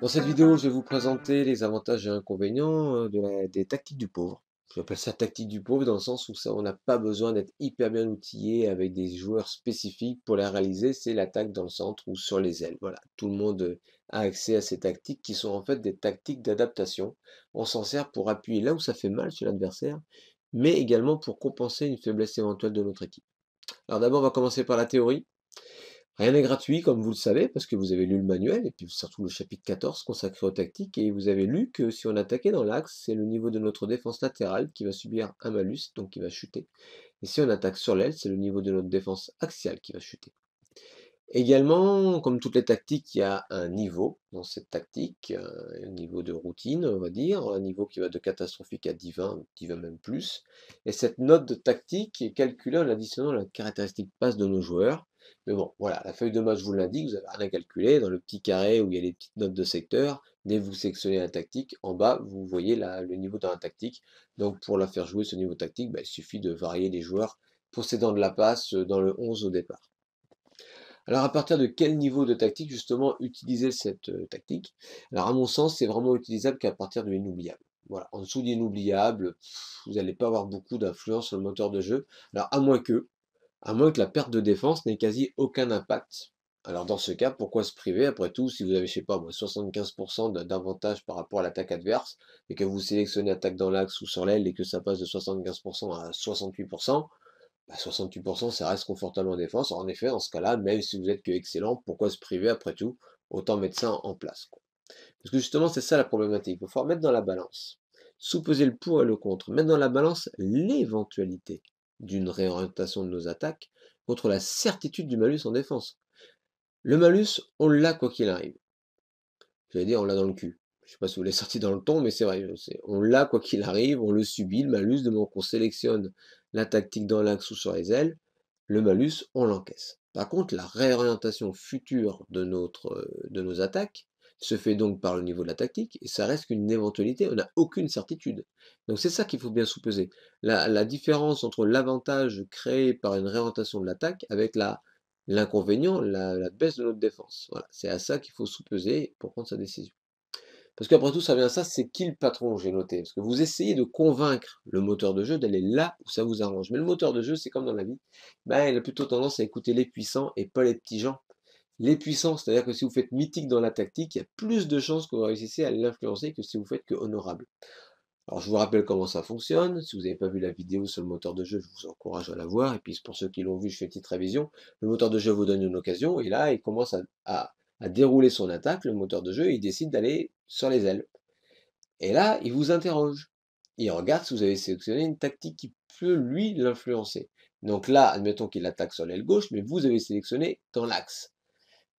Dans cette vidéo, je vais vous présenter les avantages et inconvénients euh, des tactiques du pauvre. J'appelle ça tactique du pauvre dans le sens où ça, on n'a pas besoin d'être hyper bien outillé avec des joueurs spécifiques pour la réaliser. C'est l'attaque dans le centre ou sur les ailes. Voilà, tout le monde euh, a accès à ces tactiques qui sont en fait des tactiques d'adaptation. On s'en sert pour appuyer là où ça fait mal sur l'adversaire, mais également pour compenser une faiblesse éventuelle de notre équipe. Alors d'abord, on va commencer par la théorie. Rien n'est gratuit, comme vous le savez, parce que vous avez lu le manuel, et puis surtout le chapitre 14 consacré aux tactiques, et vous avez lu que si on attaquait dans l'axe, c'est le niveau de notre défense latérale qui va subir un malus, donc qui va chuter. Et si on attaque sur l'aile, c'est le niveau de notre défense axiale qui va chuter. Également, comme toutes les tactiques, il y a un niveau dans cette tactique, euh, un niveau de routine, on va dire, un niveau qui va de catastrophique à divin, divin même plus. Et cette note de tactique est calculée en additionnant la caractéristique passe de nos joueurs, mais bon, voilà, la feuille de match vous l'indique, vous n'avez rien à calculer. Dans le petit carré où il y a les petites notes de secteur, dès que vous sélectionnez la tactique, en bas, vous voyez le niveau dans la tactique. Donc pour la faire jouer ce niveau tactique, bah, il suffit de varier les joueurs possédant de la passe euh, dans le 11 au départ. Alors à partir de quel niveau de tactique justement utiliser cette euh, tactique Alors à mon sens, c'est vraiment utilisable qu'à partir de l'inoubliable. Voilà, en dessous d'inoubliable, vous n'allez pas avoir beaucoup d'influence sur le moteur de jeu. Alors à moins que, à moins que la perte de défense n'ait quasi aucun impact. Alors dans ce cas, pourquoi se priver Après tout, si vous avez, je sais pas, moi, 75% d'avantage par rapport à l'attaque adverse, et que vous sélectionnez attaque dans l'axe ou sur l'aile, et que ça passe de 75% à 68%, 68% bah, ça reste confortable en défense. En effet, dans ce cas-là, même si vous êtes que excellent, pourquoi se priver après tout Autant mettre ça en place. Parce que justement, c'est ça la problématique. Il faut faire mettre dans la balance. sous le pour et le contre. Mettre dans la balance l'éventualité d'une réorientation de nos attaques contre la certitude du malus en défense. Le malus, on l'a quoi qu'il arrive. Je vais dire, on l'a dans le cul. Je ne sais pas si vous l'avez sorti dans le ton, mais c'est vrai. On l'a quoi qu'il arrive, on le subit, le malus, de qu'on sélectionne la tactique dans l'axe ou sur les ailes, le malus, on l'encaisse. Par contre, la réorientation future de, notre, euh, de nos attaques, se fait donc par le niveau de la tactique, et ça reste qu'une éventualité, on n'a aucune certitude. Donc c'est ça qu'il faut bien sous-peser. La, différence entre l'avantage créé par une réorientation de l'attaque avec la, l'inconvénient, la, baisse de notre défense. Voilà, c'est à ça qu'il faut sous-peser pour prendre sa décision. Parce qu'après tout, ça vient à ça, c'est qui le patron, j'ai noté. Parce que vous essayez de convaincre le moteur de jeu d'aller là où ça vous arrange. Mais le moteur de jeu, c'est comme dans la vie, ben, il a plutôt tendance à écouter les puissants et pas les petits gens les puissances, c'est-à-dire que si vous faites mythique dans la tactique, il y a plus de chances que vous réussissez à l'influencer que si vous faites que honorable. Alors je vous rappelle comment ça fonctionne, si vous n'avez pas vu la vidéo sur le moteur de jeu, je vous encourage à la voir, et puis pour ceux qui l'ont vu, je fais une petite révision, le moteur de jeu vous donne une occasion, et là il commence à, à dérouler son attaque, le moteur de jeu, il décide d'aller sur les ailes. Et là, il vous interroge, il regarde si vous avez sélectionné une tactique qui peut lui l'influencer. Donc là, admettons qu'il attaque sur l'aile gauche, mais vous avez sélectionné dans l'axe.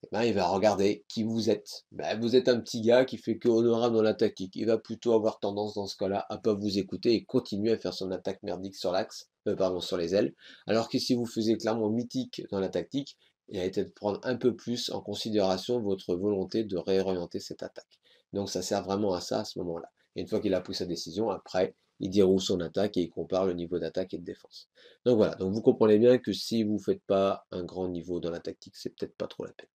Eh ben, il va regarder qui vous êtes. Ben, vous êtes un petit gars qui fait que honorable dans la tactique. Il va plutôt avoir tendance dans ce cas-là à ne pas vous écouter et continuer à faire son attaque merdique sur l'axe, euh, pardon, sur les ailes. Alors que si vous faisiez clairement mythique dans la tactique, il a été de prendre un peu plus en considération votre volonté de réorienter cette attaque. Donc ça sert vraiment à ça à ce moment-là. Et une fois qu'il a pris sa décision, après, il déroule son attaque et il compare le niveau d'attaque et de défense. Donc voilà, donc vous comprenez bien que si vous ne faites pas un grand niveau dans la tactique, c'est peut-être pas trop la peine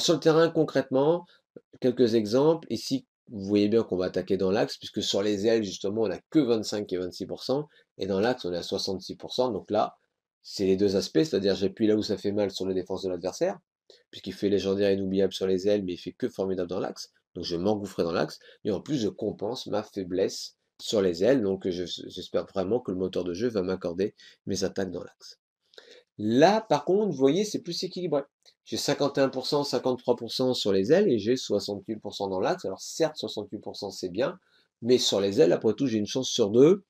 sur le terrain, concrètement, quelques exemples. Ici, vous voyez bien qu'on va attaquer dans l'axe, puisque sur les ailes, justement, on n'a que 25 et 26%, et dans l'axe, on est à 66%. Donc là, c'est les deux aspects, c'est-à-dire j'appuie là où ça fait mal sur les défenses de l'adversaire, puisqu'il fait légendaire et inoubliable sur les ailes, mais il fait que formidable dans l'axe. Donc je m'engouffre dans l'axe, et en plus, je compense ma faiblesse sur les ailes, donc j'espère vraiment que le moteur de jeu va m'accorder mes attaques dans l'axe. Là, par contre, vous voyez, c'est plus équilibré. J'ai 51%, 53% sur les ailes et j'ai 68% dans l'axe. Alors certes, 68% c'est bien, mais sur les ailes, après tout, j'ai une chance sur deux.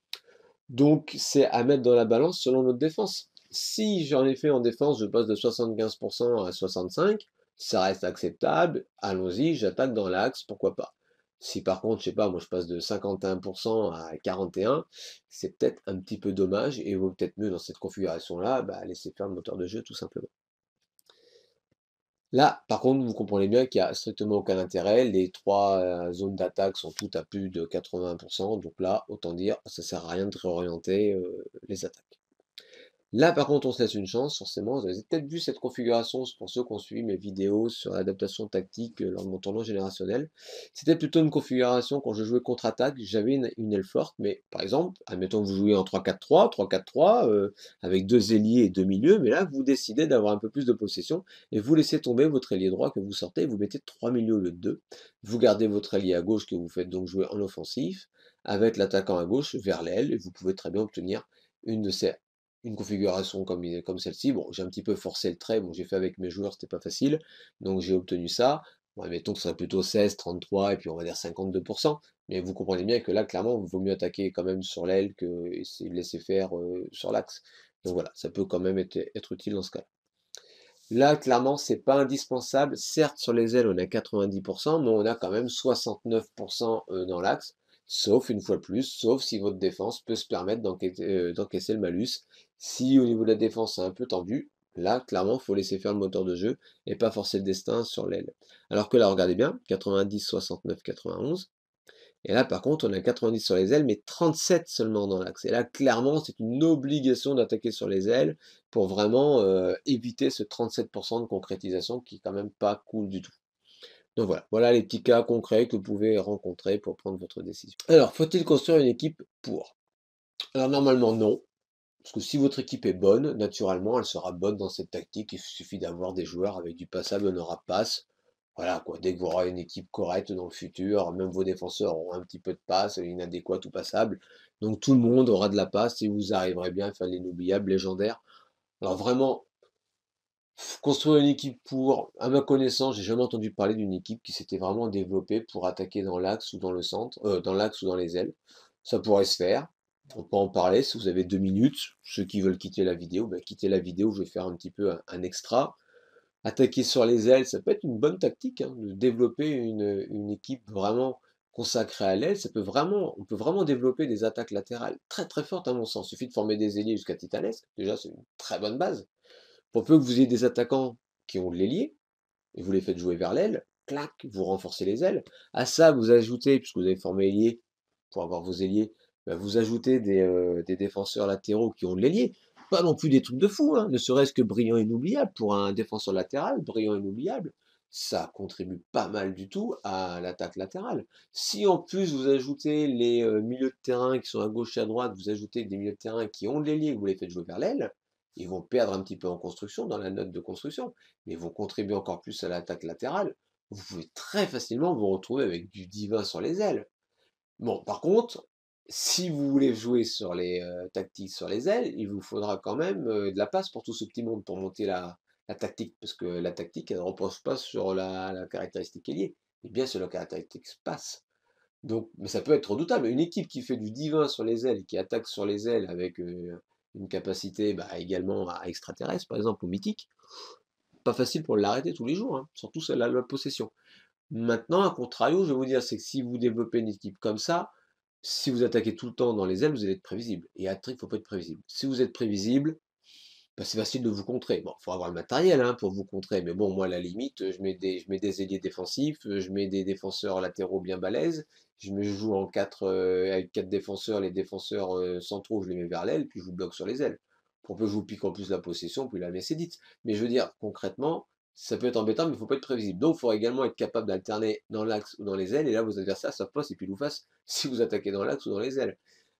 Donc c'est à mettre dans la balance selon notre défense. Si j'en ai fait en défense, je passe de 75% à 65%, ça reste acceptable. Allons-y, j'attaque dans l'axe, pourquoi pas. Si par contre, je sais pas, moi je passe de 51% à 41%, c'est peut-être un petit peu dommage et vaut peut-être mieux dans cette configuration-là, bah, laisser faire le moteur de jeu tout simplement. Là, par contre, vous comprenez bien qu'il n'y a strictement aucun intérêt. Les trois euh, zones d'attaque sont toutes à plus de 80%. Donc là, autant dire, ça ne sert à rien de réorienter euh, les attaques. Là, par contre, on se laisse une chance, forcément. Vous avez peut-être vu cette configuration pour ceux qui ont suivi mes vidéos sur l'adaptation tactique euh, lors de mon tournoi générationnel. C'était plutôt une configuration quand je jouais contre-attaque, j'avais une, aile forte, mais par exemple, admettons que vous jouez en 3-4-3, 3-4-3, euh, avec deux ailiers et deux milieux, mais là, vous décidez d'avoir un peu plus de possession et vous laissez tomber votre ailier droit que vous sortez, vous mettez trois milieux au lieu de deux. Vous gardez votre ailier à gauche que vous faites donc jouer en offensif, avec l'attaquant à gauche vers l'aile, et vous pouvez très bien obtenir une de ces une configuration comme, comme celle-ci. Bon, j'ai un petit peu forcé le trait, bon, j'ai fait avec mes joueurs, c'était pas facile, donc j'ai obtenu ça. mettons que ce serait plutôt 16, 33 et puis on va dire 52%. Mais vous comprenez bien que là, clairement, il vaut mieux attaquer quand même sur l'aile que laisser faire euh, sur l'axe. Donc voilà, ça peut quand même être, utile dans ce cas. -là, là clairement, c'est pas indispensable. Certes, sur les ailes, on a 90%, mais on a quand même 69% euh, dans l'axe sauf une fois de plus, sauf si votre défense peut se permettre d'encaisser euh, le malus si au niveau de la défense c'est un peu tendu, là clairement il faut laisser faire le moteur de jeu et pas forcer le destin sur l'aile. Alors que là regardez bien, 90, 69, 91. Et là par contre on a 90 sur les ailes mais 37 seulement dans l'axe. Et là clairement c'est une obligation d'attaquer sur les ailes pour vraiment euh, éviter ce 37% de concrétisation qui est quand même pas cool du tout. Donc voilà, voilà les petits cas concrets que vous pouvez rencontrer pour prendre votre décision. Alors, faut-il construire une équipe pour Alors normalement non, parce que si votre équipe est bonne, naturellement, elle sera bonne dans cette tactique. Il suffit d'avoir des joueurs avec du passable on aura passe. Voilà, quoi. Dès que vous aurez une équipe correcte dans le futur, même vos défenseurs auront un petit peu de passe, inadéquate ou passable. Donc tout le monde aura de la passe et vous arriverez bien à faire l'inoubliable légendaire. Alors vraiment, construire une équipe pour, à ma connaissance, j'ai jamais entendu parler d'une équipe qui s'était vraiment développée pour attaquer dans l'axe ou dans le centre, euh, dans l'axe ou dans les ailes. Ça pourrait se faire on peut en parler si vous avez deux minutes. Ceux qui veulent quitter la vidéo, ben, quitter la vidéo, je vais faire un petit peu un, extra. Attaquer sur les ailes, ça peut être une bonne tactique, hein, de développer une, équipe vraiment consacrée à l'aile. Ça peut vraiment, on peut vraiment développer des attaques latérales très très fortes à mon sens. Il suffit de former des ailiers jusqu'à Titanes, déjà c'est une très bonne base. Pour peu que vous ayez des attaquants qui ont de l'ailier, et vous les faites jouer vers l'aile, clac, vous renforcez les ailes. À ça, vous ajoutez, puisque vous avez formé ailier, pour avoir vos ailiers, bah, vous ajoutez euh, des, défenseurs latéraux qui ont de l'ailier. Pas non plus des trucs de fou, hein. ne serait-ce que brillant inoubliable pour un défenseur latéral, brillant inoubliable. Ça contribue pas mal du tout à l'attaque latérale. Si en plus vous ajoutez les euh, milieux de terrain qui sont à gauche et à droite, vous ajoutez des milieux de terrain qui ont de l'ailier, vous les faites jouer vers l'aile, ils vont perdre un petit peu en construction, dans la note de construction, mais vont contribuer encore plus à l'attaque latérale. Vous pouvez très facilement vous retrouver avec du divin sur les ailes. Bon, par contre, si vous voulez jouer sur les euh, tactiques sur les ailes, il vous faudra quand même euh, de la passe pour tout ce petit monde pour monter la, tactique, parce que la tactique, elle ne repose pas sur la, la caractéristique ailier, mais bien sur la caractéristique passe. Donc, mais ça peut être redoutable. Une équipe qui fait du divin sur les ailes, qui attaque sur les ailes avec euh, une capacité bah, également à extraterrestre, par exemple, ou mythique, pas facile pour l'arrêter tous les jours, hein, surtout celle la, la possession. Maintenant, à contrario, je vais vous dire, c'est que si vous développez une équipe comme ça, si vous attaquez tout le temps dans les ailes, vous allez être prévisible. Et à trick, il faut pas être prévisible. Si vous êtes prévisible, bah, c'est facile de vous contrer. Bon, faut avoir le matériel hein, pour vous contrer, mais bon, moi, à la limite, je mets des, je mets des ailiers défensifs, euh, je mets des défenseurs latéraux bien balèzes, je me joue en 4 euh, avec quatre défenseurs, les défenseurs euh, centraux, je les mets vers l'aile, puis je vous bloque sur les ailes. Pour peu que je vous pique en plus la possession, puis la messe est dite. Mais je veux dire, concrètement, ça peut être embêtant, mais il ne faut pas être prévisible. Donc, il faudra également être capable d'alterner dans l'axe ou dans les ailes. Et là, vos adversaires savent pas si pile vous face si vous attaquez dans l'axe ou dans les ailes.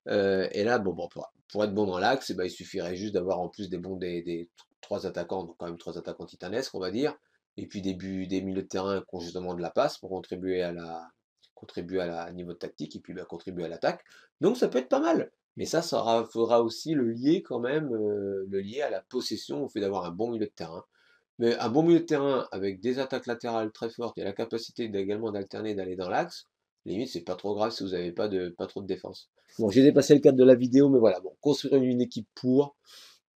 Euh, et là, bon, pour, être bon dans l'axe, eh ben, il suffirait juste d'avoir en plus des bons des, trois attaquants, donc quand même trois attaquants titanesques, on va dire, et puis des, buts, des milieux de terrain qui ont justement de la passe pour contribuer à la contribuer à la niveau tactique et puis bah, contribuer à l'attaque. Donc ça peut être pas mal. Mais ça, ça faudra aussi le lier quand même, euh, le lier à la possession, au fait d'avoir un bon milieu de terrain. Mais un bon milieu de terrain avec des attaques latérales très fortes et la capacité également d'alterner d'aller dans l'axe, limite c'est pas trop grave si vous n'avez pas de pas trop de défense. Bon, j'ai dépassé le cadre de la vidéo, mais voilà, bon, construire une équipe pour.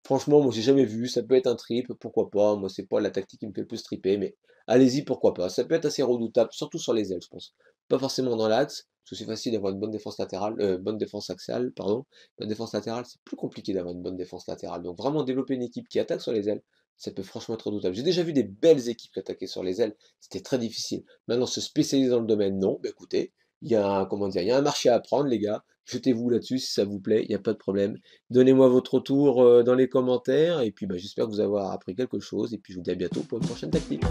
Franchement, moi j'ai jamais vu, ça peut être un trip, pourquoi pas, moi c'est pas la tactique qui me fait le plus triper, mais allez-y, pourquoi pas. Ça peut être assez redoutable, surtout sur les ailes, je pense. Pas forcément dans l'axe, parce que c'est facile d'avoir une bonne défense latérale, euh, bonne défense axiale, pardon. Bonne défense latérale, c'est plus compliqué d'avoir une bonne défense latérale. Donc vraiment développer une équipe qui attaque sur les ailes, ça peut franchement être redoutable. J'ai déjà vu des belles équipes attaquer sur les ailes, c'était très difficile. Maintenant, se spécialiser dans le domaine, non. Bah, écoutez, il y a comment dire, un marché à apprendre les gars. Jetez-vous là-dessus si ça vous plaît, il n'y a pas de problème. Donnez-moi votre retour euh, dans les commentaires et puis bah, j'espère que vous avoir appris quelque chose et puis je vous dis à bientôt pour une prochaine tactique.